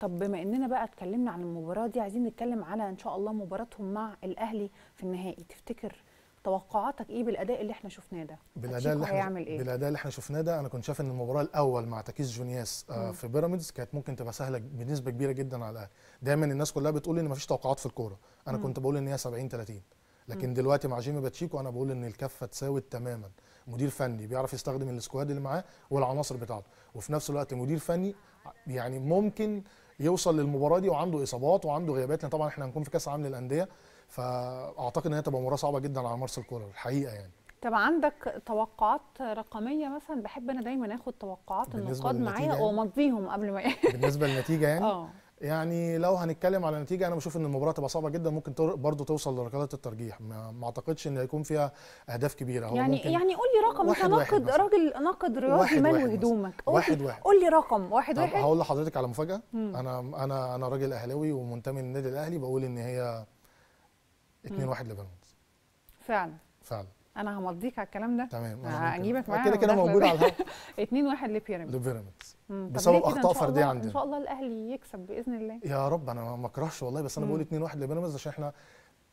طب بما اننا بقى اتكلمنا عن المباراه دي عايزين نتكلم على ان شاء الله مباراتهم مع الاهلي في النهائي تفتكر توقعاتك ايه بالاداء اللي احنا شفناه ده بالاداء اللي احنا هيعمل ايه بالاداء اللي احنا شفناه ده انا كنت شايف ان المباراه الاول مع تكيس جونياس آه في بيراميدز كانت ممكن تبقى سهله بنسبه كبيره جدا على الاهلي دايما الناس كلها بتقول ان مفيش توقعات في الكوره انا مم. كنت بقول ان هي 70 30 لكن مم. دلوقتي مع جيمي باتشيكو انا بقول ان الكفه تساوت تماما مدير فني بيعرف يستخدم السكواد اللي معاه والعناصر بتاعته وفي نفس الوقت مدير فني يعني ممكن يوصل للمباراه دي وعنده اصابات وعنده غيابات طبعا احنا هنكون في كاس العالم للانديه فاعتقد ان هي تبقى مباراه صعبه جدا على مارسيل كولر الحقيقه يعني طب عندك توقعات رقميه مثلا بحب انا دايما اخد توقعات النقاد معايا يعني؟ وامضيهم قبل ما بالنسبه للنتيجه يعني اه يعني لو هنتكلم على نتيجة أنا بشوف إن المباراة تبقى صعبة جدا ممكن برضه توصل لركلات الترجيح ما, أعتقدش إن هيكون فيها أهداف كبيرة هو يعني يعني قول لي رقم أنت ناقد راجل ناقد رياضي مال هدومك واحد واحد قول لي رقم واحد واحد هقول لحضرتك على مفاجأة أنا أنا أنا راجل أهلاوي ومنتمي للنادي الأهلي بقول إن هي 2-1 لبيراميدز فعلا فعلا انا همضيك على الكلام ده تمام آه، هجيبك معايا كده كده موجود على الهواء 2-1 لبيراميدز لبيراميدز بسبب اخطاء فرديه عندنا ان شاء الله الاهلي يكسب باذن الله يا رب انا ما اكرهش والله بس انا بقول 2 1 لبيراميدز عشان احنا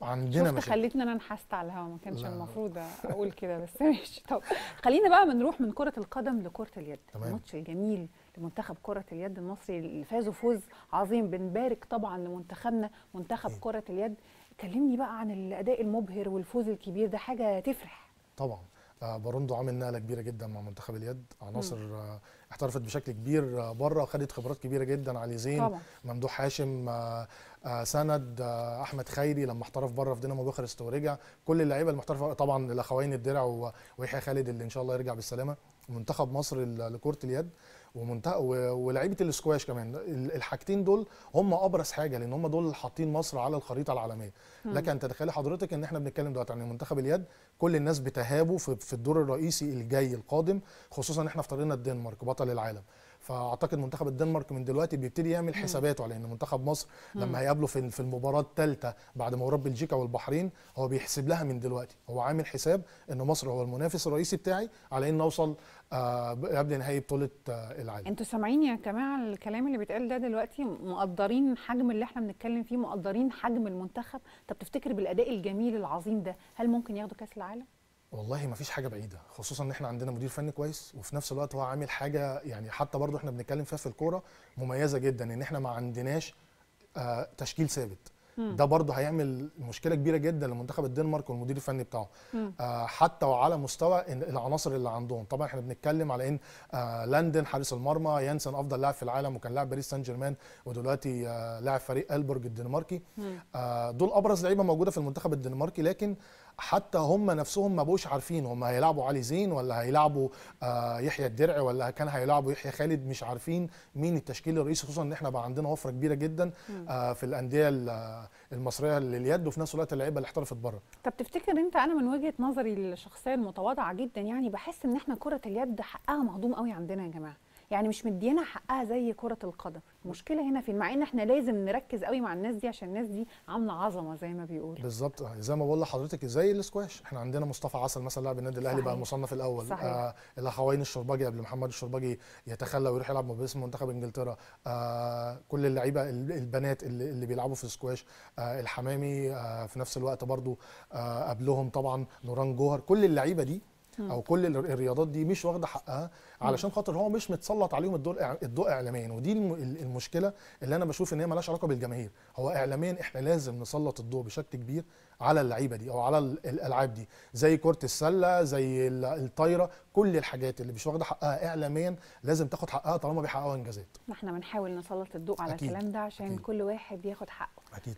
عندنا مش خليتني انا انحست على الهوا ما كانش المفروض اقول كده بس ماشي طب خلينا بقى بنروح من كره القدم لكره اليد الماتش الجميل لمنتخب كره اليد المصري اللي فازوا فوز عظيم بنبارك طبعا لمنتخبنا منتخب كره اليد كلمني بقى عن الاداء المبهر والفوز الكبير ده حاجه تفرح طبعا بروندو عامل نقله كبيره جدا مع منتخب اليد عناصر آه، احترفت بشكل كبير آه، بره خدت خبرات كبيره جدا علي زين طبعا. ممدوح هاشم آه، سند احمد خيري لما احترف بره في دينامو بوخارست ورجع كل اللعيبه المحترفه طبعا الاخوين الدرع ويحيى خالد اللي ان شاء الله يرجع بالسلامه منتخب مصر لكره اليد ومنتخب ولاعيبه الاسكواش كمان الحاجتين دول هم ابرز حاجه لان هم دول اللي حاطين مصر على الخريطه العالميه لكن ان تتخيلي حضرتك ان احنا بنتكلم دلوقتي عن منتخب اليد كل الناس بتهابه في الدور الرئيسي الجاي القادم خصوصا احنا افترضنا الدنمارك بطل العالم فاعتقد منتخب الدنمارك من دلوقتي بيبتدي يعمل حساباته لان منتخب مصر لما هيقابله في في المباراه الثالثه بعد ما ورب بلجيكا والبحرين هو بيحسب لها من دلوقتي هو عامل حساب ان مصر هو المنافس الرئيسي بتاعي على ان اوصل آه، قبل نهائي بطوله آه، العالم انتوا سامعين يا جماعه الكلام اللي بيتقال ده دلوقتي مقدرين حجم اللي احنا بنتكلم فيه مقدرين حجم المنتخب طب تفتكر بالاداء الجميل العظيم ده هل ممكن ياخدوا كاس العالم والله ما فيش حاجه بعيده خصوصا ان احنا عندنا مدير فني كويس وفي نفس الوقت هو عامل حاجه يعني حتى برضه احنا بنتكلم فيها في الكوره مميزه جدا ان احنا ما عندناش آه تشكيل ثابت ده برضه هيعمل مشكله كبيره جدا لمنتخب الدنمارك والمدير الفني بتاعه آه حتى وعلى مستوى العناصر اللي عندهم طبعا احنا بنتكلم على ان آه لندن حارس المرمى يانسن افضل لاعب في العالم وكان لاعب باريس سان جيرمان ودلوقتي آه لاعب فريق البرج الدنماركي آه دول ابرز لعيبه موجوده في المنتخب الدنماركي لكن حتى هم نفسهم ما بقوش عارفين هم هيلعبوا علي زين ولا هيلعبوا آه يحيى الدرع ولا كان هيلعبوا يحيى خالد مش عارفين مين التشكيل الرئيسي خصوصا ان احنا بقى عندنا وفره كبيره جدا آه في الانديه آه، المصريه لليد وفي نفس الوقت اللعيبه اللي احترفت بره طب تفتكر انت انا من وجهه نظري الشخصيه المتواضعه جدا يعني بحس ان احنا كره اليد حقها مهضوم قوي عندنا يا جماعه يعني مش مدينا حقها زي كره القدم المشكله هنا في مع ان احنا لازم نركز قوي مع الناس دي عشان الناس دي عامله عظمه زي ما بيقولوا بالظبط زي ما بقول لحضرتك زي الاسكواش احنا عندنا مصطفى عسل مثلا لاعب النادي الاهلي بقى المصنف الاول صحيح. آه الاخوين الشرباجي قبل محمد الشرباجي يتخلى ويروح يلعب باسم منتخب انجلترا آه كل اللعيبه البنات اللي, اللي بيلعبوا في السكواش آه الحمامي آه في نفس الوقت برضو آه قبلهم طبعا نوران جوهر كل اللعيبه دي او كل الرياضات دي مش واخده حقها علشان خاطر هو مش متسلط عليهم الدور الضوء اعلاميا ودي المشكله اللي انا بشوف ان هي مالهاش علاقه بالجماهير هو اعلاميا احنا لازم نسلط الضوء بشكل كبير على اللعيبه دي او على الالعاب دي زي كره السله زي الطايره كل الحاجات اللي مش واخده حقها اعلاميا لازم تاخد حقها طالما بيحققوا انجازات ما احنا بنحاول نسلط الضوء على أكيد. الكلام ده عشان أكيد. كل واحد ياخد حقه أكيد.